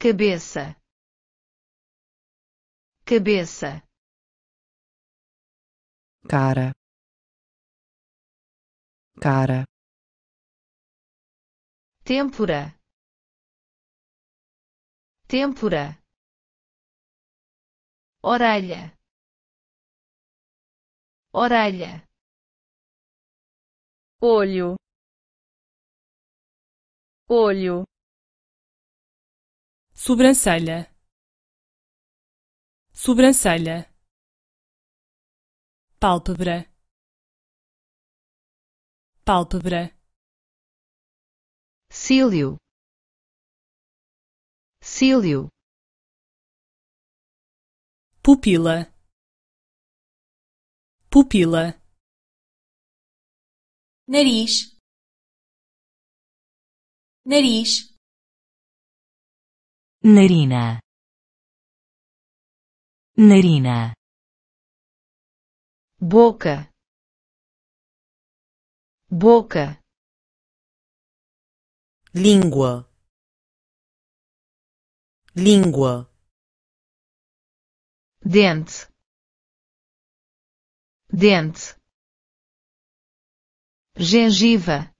cabeça, cabeça, cara, cara, têmpora, têmpora, orelha, orelha, olho, olho sobrancelha, sobrancelha, pálpebra, pálpebra, cílio, cílio, pupila, pupila, nariz, nariz narina narina boca boca língua língua dente dente gengiva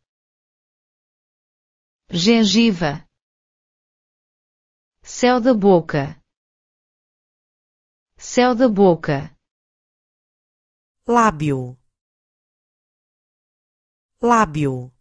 gengiva céu da boca, céu da boca, lábio, lábio.